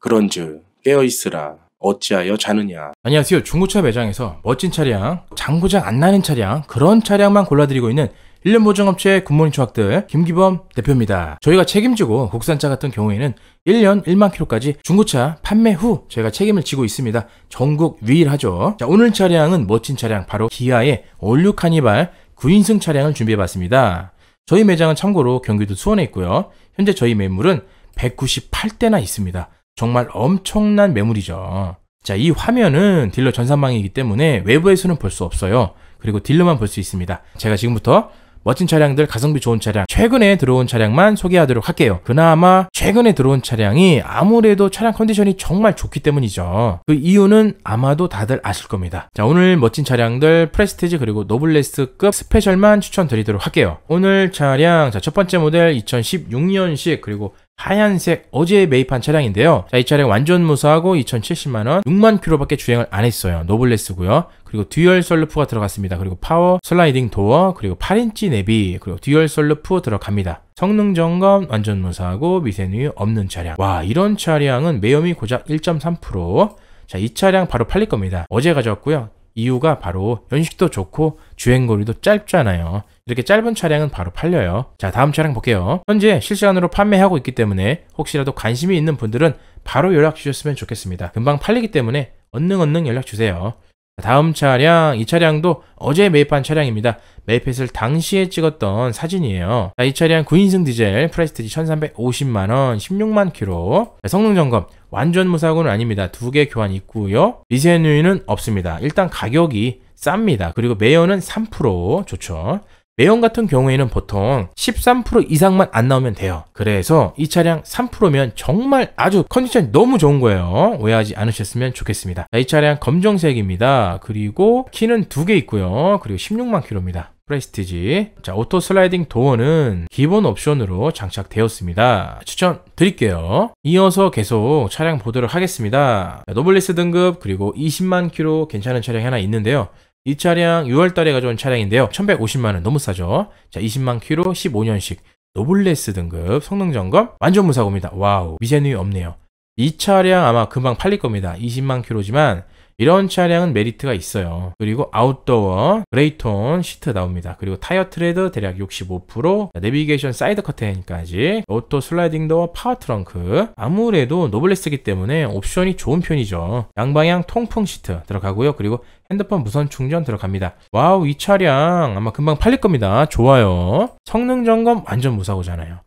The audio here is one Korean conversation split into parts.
그런즉 깨어있으라 어찌하여 자느냐 안녕하세요 중고차 매장에서 멋진 차량 장고장 안 나는 차량 그런 차량만 골라드리고 있는 1년 보증업체 굿모닝 초학들 김기범 대표입니다. 저희가 책임지고 국산차 같은 경우에는 1년 1만 킬로까지 중고차 판매 후 저희가 책임을 지고 있습니다. 전국 위일하죠 자, 오늘 차량은 멋진 차량 바로 기아의 올류 카니발 9인승 차량을 준비해봤습니다. 저희 매장은 참고로 경기도 수원에 있고요. 현재 저희 매물은 198대나 있습니다. 정말 엄청난 매물이죠. 자, 이 화면은 딜러 전산망이기 때문에 외부에서는 볼 수 없어요. 그리고 딜러만 볼 수 있습니다. 제가 지금부터 멋진 차량들, 가성비 좋은 차량, 최근에 들어온 차량만 소개하도록 할게요. 그나마 최근에 들어온 차량이 아무래도 차량 컨디션이 정말 좋기 때문이죠. 그 이유는 아마도 다들 아실 겁니다. 자, 오늘 멋진 차량들, 프레스티지 그리고 노블레스급 스페셜만 추천드리도록 할게요. 오늘 차량, 자, 첫 번째 모델 2016년식 그리고 하얀색 어제 매입한 차량인데요. 자, 이 차량 완전 무사하고 2,070만원, 6만 킬로밖에 주행을 안 했어요. 노블레스고요. 그리고 듀얼 솔루프가 들어갔습니다. 그리고 파워, 슬라이딩 도어, 그리고 8인치 내비, 그리고 듀얼 솔루프 들어갑니다. 성능 점검, 완전 무사하고 미세누유 없는 차량. 와, 이런 차량은 매염이 고작 1.3%. 자, 이 차량 바로 팔릴 겁니다. 어제 가져왔고요. 이유가 바로 연식도 좋고 주행거리도 짧잖아요. 이렇게 짧은 차량은 바로 팔려요. 자 다음 차량 볼게요. 현재 실시간으로 판매하고 있기 때문에 혹시라도 관심이 있는 분들은 바로 연락 주셨으면 좋겠습니다. 금방 팔리기 때문에 언능언능 연락 주세요. 다음 차량, 이 차량도 어제 매입한 차량입니다. 매입했을 당시에 찍었던 사진이에요. 자, 이 차량 9인승 디젤, 프레스티지 1350만원, 16만 키로 성능 점검, 완전 무사고는 아닙니다. 두 개 교환 있고요. 미세누유는 없습니다. 일단 가격이 쌉니다. 그리고 매연은 3% 좋죠. 내연 같은 경우에는 보통 13% 이상만 안 나오면 돼요. 그래서 이 차량 3%면 정말 아주 컨디션이 너무 좋은 거예요. 오해하지 않으셨으면 좋겠습니다. 이 차량 검정색입니다. 그리고 키는 두 개 있고요. 그리고 16만 키로입니다 프레스티지 자 오토 슬라이딩 도어는 기본 옵션으로 장착되었습니다 추천 드릴게요 이어서 계속 차량 보도록 하겠습니다 노블리스 등급 그리고 20만 키로 괜찮은 차량이 하나 있는데요 이 차량 6월달에 가져온 차량인데요. 1150만원 너무 싸죠? 자 20만 키로 15년식 노블레스 등급 성능점검 완전 무사고입니다. 와우 미세누이 없네요. 이 차량 아마 금방 팔릴 겁니다. 20만 키로지만 이런 차량은 메리트가 있어요. 그리고 아웃도어 그레이톤 시트 나옵니다. 그리고 타이어 트레드 대략 65% 내비게이션 사이드 커튼까지 오토 슬라이딩 도어 파워 트렁크 아무래도 노블레스기 때문에 옵션이 좋은 편이죠. 양방향 통풍 시트 들어가고요. 그리고 핸드폰 무선 충전 들어갑니다. 와우 이 차량 아마 금방 팔릴 겁니다. 좋아요. 성능 점검 완전 무사고잖아요.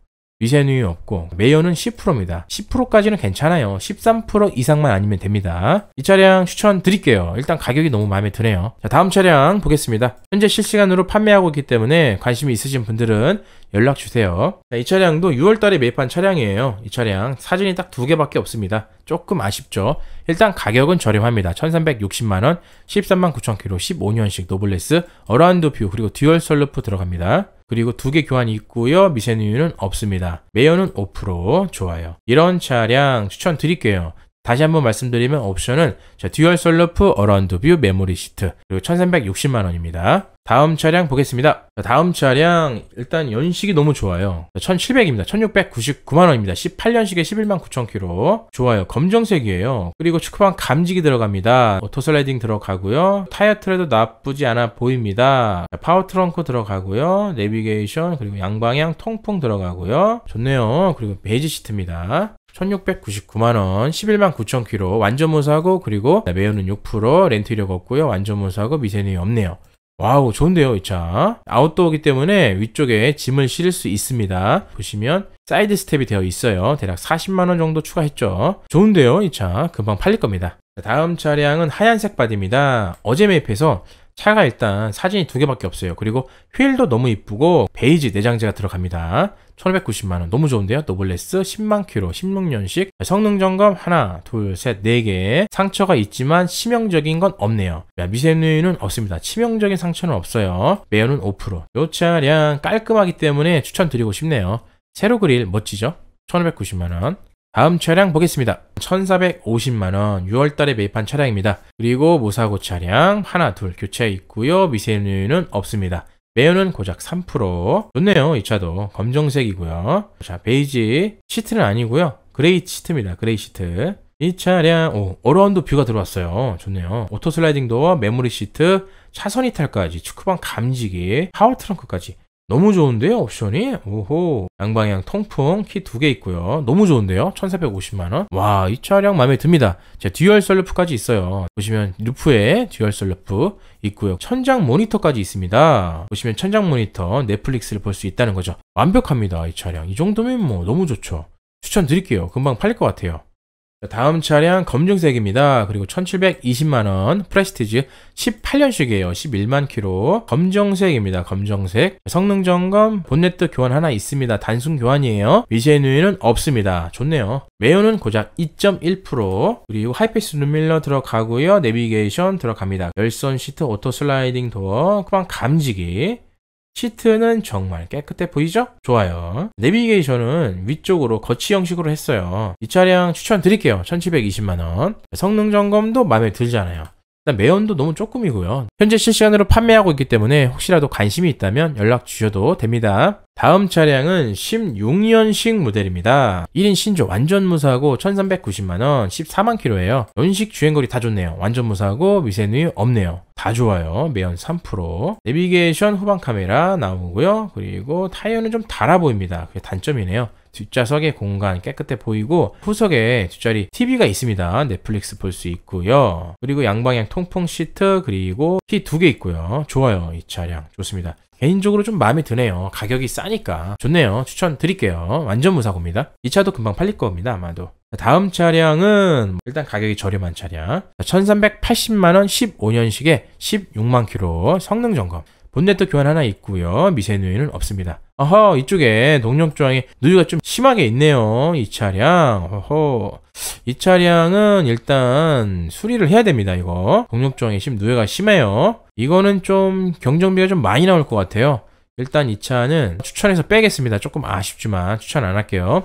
위세누이 없고 매연은 10%입니다. 10%까지는 괜찮아요. 13% 이상만 아니면 됩니다. 이 차량 추천드릴게요. 일단 가격이 너무 마음에 드네요. 자, 다음 차량 보겠습니다. 현재 실시간으로 판매하고 있기 때문에 관심이 있으신 분들은 연락 주세요. 이 차량도 6월달에 매입한 차량이에요. 이 차량 사진이 딱 두 개밖에 없습니다. 조금 아쉽죠. 일단 가격은 저렴합니다. 1360만원, 139,000km, 15년식 노블레스, 어라운드 뷰 그리고 듀얼 설루프 들어갑니다. 그리고 두 개 교환이 있고요. 미세누유는 없습니다. 매연은 5% 좋아요. 이런 차량 추천드릴게요. 다시 한번 말씀드리면 옵션은 듀얼 솔로프 어라운드 뷰 메모리 시트 그리고 1360만원입니다. 다음 차량 보겠습니다. 다음 차량 일단 연식이 너무 좋아요. 1700입니다. 1699만원입니다. 18년식에 11만 9천 키로 좋아요. 검정색이에요. 그리고 축구방 감지기 들어갑니다. 오토슬라이딩 들어가고요. 타이어 트레도 나쁘지 않아 보입니다. 파워 트렁크 들어가고요. 내비게이션 그리고 양방향 통풍 들어가고요. 좋네요. 그리고 베이지 시트입니다. 1699만원 11만 9천 키로 완전 무사고 그리고 네, 매연은 6% 렌트 이력 없고요 완전 무사고 미세는 없네요 와우 좋은데요 이차 아웃도어기 때문에 위쪽에 짐을 실을 수 있습니다 보시면 사이드 스텝이 되어 있어요 대략 40만원 정도 추가했죠 좋은데요 이차 금방 팔릴 겁니다 다음 차량은 하얀색 바디입니다 어제 매입해서 차가 일단 사진이 두 개밖에 없어요 그리고 휠도 너무 이쁘고 베이지 내장재가 들어갑니다 1590만원 너무 좋은데요 노블레스 10만 키로 16년식 성능 점검 하나 둘셋네 개 상처가 있지만 치명적인 건 없네요 미세누이는 없습니다 치명적인 상처는 없어요 매연은 5%요 차량 깔끔하기 때문에 추천드리고 싶네요 세로 그릴 멋지죠 1590만원 다음 차량 보겠습니다. 1450만원 6월달에 매입한 차량입니다. 그리고 무사고 차량 하나 둘 교체 있고요. 미세누유는 없습니다. 매연은 고작 3% 좋네요 이 차도 검정색이고요 자 베이지 시트는 아니고요 그레이 시트입니다 그레이 시트 이 차량 오, 어라운드 뷰가 들어왔어요 좋네요 오토 슬라이딩 도어 메모리 시트 차선 이탈까지 축구방 감지기 파워 트렁크까지 너무 좋은데요 옵션이 오호 양방향 통풍 키 두 개 있고요 너무 좋은데요 1450만원 와 이 차량 마음에 듭니다 자 듀얼 셀러프까지 있어요 보시면 루프에 듀얼 셀러프 있고요 천장 모니터까지 있습니다 보시면 천장 모니터 넷플릭스를 볼 수 있다는 거죠 완벽합니다 이 차량 이 정도면 뭐 너무 좋죠 추천드릴게요 금방 팔릴 것 같아요 네, 다음 차량 검정색입니다. 그리고 1720만원 프레스티지 18년식이에요. 11만 키로 검정색입니다. 검정색 성능 점검 본네트 교환 하나 있습니다. 단순 교환이에요. 미세 누이는 없습니다. 좋네요. 매연은 고작 2.1% 그리고 하이패스 룸밀러 들어가고요. 내비게이션 들어갑니다. 열선 시트 오토 슬라이딩 도어 후방 감지기 시트는 정말 깨끗해 보이죠? 좋아요. 내비게이션은 위쪽으로 거치 형식으로 했어요. 이 차량 추천드릴게요. 1720만원. 성능 점검도 마음에 들잖아요. 일단 매연도 너무 조금이고요. 현재 실시간으로 판매하고 있기 때문에 혹시라도 관심이 있다면 연락 주셔도 됩니다. 다음 차량은 16년식 모델입니다. 1인 신조 완전 무사하고 1390만원 14만 킬로예요. 연식 주행거리 다 좋네요. 완전 무사하고 미세누유 없네요. 다 좋아요. 매연 3%. 내비게이션 후방 카메라 나오고요. 그리고 타이어는 좀 달아 보입니다. 그게 단점이네요. 뒷좌석의 공간 깨끗해 보이고 후석에 뒷자리 TV가 있습니다. 넷플릭스 볼 수 있고요. 그리고 양방향 통풍 시트 그리고 키두개 있고요. 좋아요. 이 차량 좋습니다. 개인적으로 좀 마음에 드네요. 가격이 싸니까 좋네요. 추천드릴게요. 완전 무사고입니다. 이 차도 금방 팔릴 겁니다. 아마도. 다음 차량은 일단 가격이 저렴한 차량 1380만원 15년식에 16만 킬로 성능 점검 본네트 교환 하나 있고요 미세누유는 없습니다 어허 이쪽에 동력조항에 누유가 좀 심하게 있네요 이 차량 어허 이 차량은 일단 수리를 해야 됩니다 이거 동력조항에 심 누유가 심해요 이거는 좀 경정비가 좀 많이 나올 것 같아요 일단 이 차는 추천해서 빼겠습니다 조금 아쉽지만 추천 안 할게요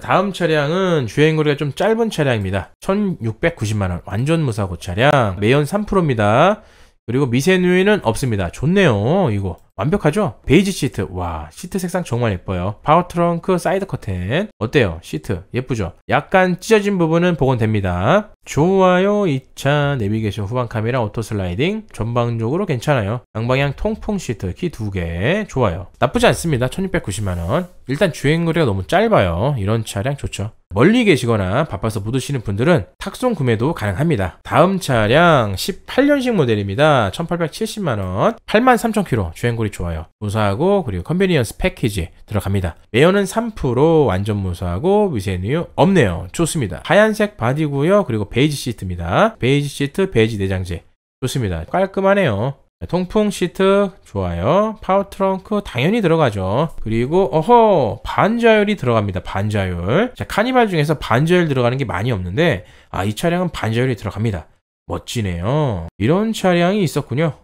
다음 차량은 주행거리가 좀 짧은 차량입니다. 1690만원 완전 무사고 차량 매연 3%입니다. 그리고 미세누이는 없습니다. 좋네요 이거 완벽하죠? 베이지 시트 와 시트 색상 정말 예뻐요 파워 트렁크 사이드 커튼 어때요? 시트 예쁘죠? 약간 찢어진 부분은 복원됩니다 좋아요 2차 내비게이션 후방 카메라 오토 슬라이딩 전방적으로 괜찮아요 양방향 통풍 시트 키 2개 좋아요 나쁘지 않습니다 1690만원 일단 주행거리가 너무 짧아요 이런 차량 좋죠 멀리 계시거나 바빠서 못 오시는 분들은 탁송 구매도 가능합니다. 다음 차량 18년식 모델입니다. 1870만원, 83,000km 주행거리 선물 좋아요. 무사하고 그리고 컨베니언스 패키지 들어갑니다. 매연은 3% 완전 무사하고 미세뉴 없네요. 좋습니다. 하얀색 바디고요. 그리고 베이지 시트입니다. 베이지 시트, 베이지 내장재. 좋습니다. 깔끔하네요. 통풍 시트 좋아요. 파워 트렁크 당연히 들어가죠. 그리고 어허 반자율이 들어갑니다. 반자율. 자 카니발 중에서 반자율 들어가는 게 많이 없는데 아 이 차량은 반자율이 들어갑니다. 멋지네요. 이런 차량이 있었군요.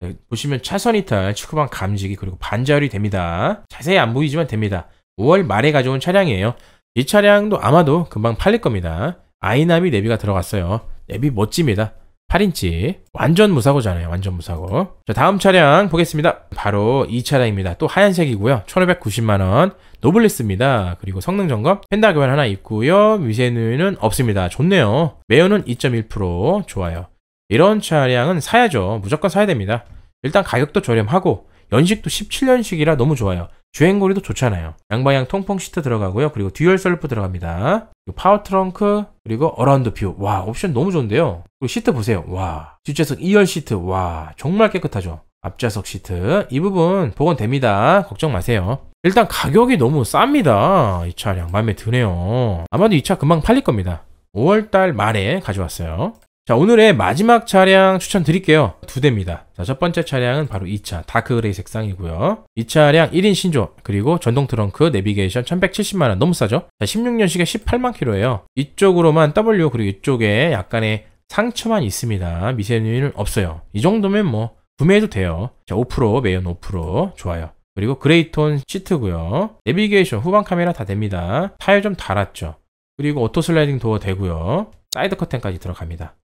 네, 보시면 차선 이탈, 축구방 감지기, 그리고 반자율이 됩니다. 자세히 안 보이지만 됩니다. 5월 말에 가져온 차량이에요. 이 차량도 아마도 금방 팔릴 겁니다. 아이나비 내비가 들어갔어요. 내비 멋집니다. 8인치 완전 무사고잖아요 완전 무사고 자 다음 차량 보겠습니다 바로 이 차량입니다 또 하얀색이고요 1590만원 노블레스입니다 그리고 성능 점검 펜다 교환 하나 있고요 미세누유는 없습니다 좋네요 매연은 2.1% 좋아요 이런 차량은 사야죠. 무조건 사야 됩니다. 일단 가격도 저렴하고 연식도 17년식이라 너무 좋아요. 주행거리도 좋잖아요. 양방향 통풍 시트 들어가고요. 그리고 듀얼 셀프 들어갑니다. 파워 트렁크 그리고 어라운드 뷰. 와 옵션 너무 좋은데요. 그리고 시트 보세요. 와 뒷좌석 2열 시트. 와 정말 깨끗하죠. 앞좌석 시트 이 부분 복원됩니다. 걱정 마세요. 일단 가격이 너무 쌉니다. 이 차량 마음에 드네요. 아마도 이 차 금방 팔릴 겁니다. 5월달 말에 가져왔어요. 자 오늘의 마지막 차량 추천드릴게요 두 대입니다 자 첫 번째 차량은 바로 2차 다크그레이 색상이고요 이 차량 1인 신조 그리고 전동 트렁크 내비게이션 1170만원 너무 싸죠 자 16년식에 18만 키로예요 이쪽으로만 W 그리고 이쪽에 약간의 상처만 있습니다 미세누이는 없어요 이 정도면 뭐 구매해도 돼요 자5% 매연 5% 좋아요 그리고 그레이톤 시트고요 내비게이션 후방 카메라 다 됩니다 타이어 좀 달았죠 그리고 오토 슬라이딩 도어 되고요 사이드 커튼까지 들어갑니다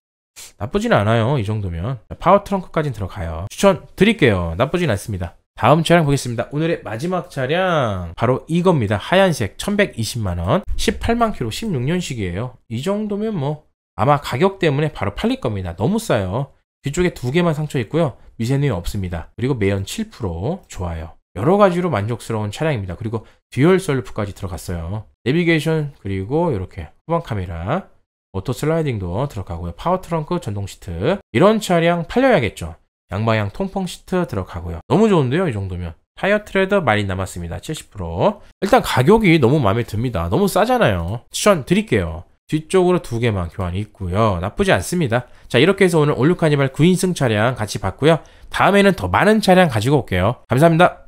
나쁘진 않아요. 이 정도면. 파워 트렁크까지 들어가요. 추천 드릴게요. 나쁘진 않습니다. 다음 차량 보겠습니다. 오늘의 마지막 차량 바로 이겁니다. 하얀색 1120만원 18만 킬로 16년식이에요. 이 정도면 뭐 아마 가격 때문에 바로 팔릴 겁니다. 너무 싸요. 뒤쪽에 두 개만 상처 있고요. 미세누이 없습니다. 그리고 매연 7% 좋아요. 여러 가지로 만족스러운 차량입니다. 그리고 듀얼 셀프까지 들어갔어요. 내비게이션 그리고 이렇게 후방 카메라 오토 슬라이딩도 들어가고요. 파워 트렁크, 전동 시트 이런 차량 팔려야겠죠. 양방향 통풍 시트 들어가고요. 너무 좋은데요, 이 정도면. 타이어 트레드 많이 남았습니다. 70% 일단 가격이 너무 마음에 듭니다. 너무 싸잖아요. 추천 드릴게요. 뒤쪽으로 두 개만 교환이 있고요. 나쁘지 않습니다. 자 이렇게 해서 오늘 올류 카니발 9인승 차량 같이 봤고요. 다음에는 더 많은 차량 가지고 올게요. 감사합니다.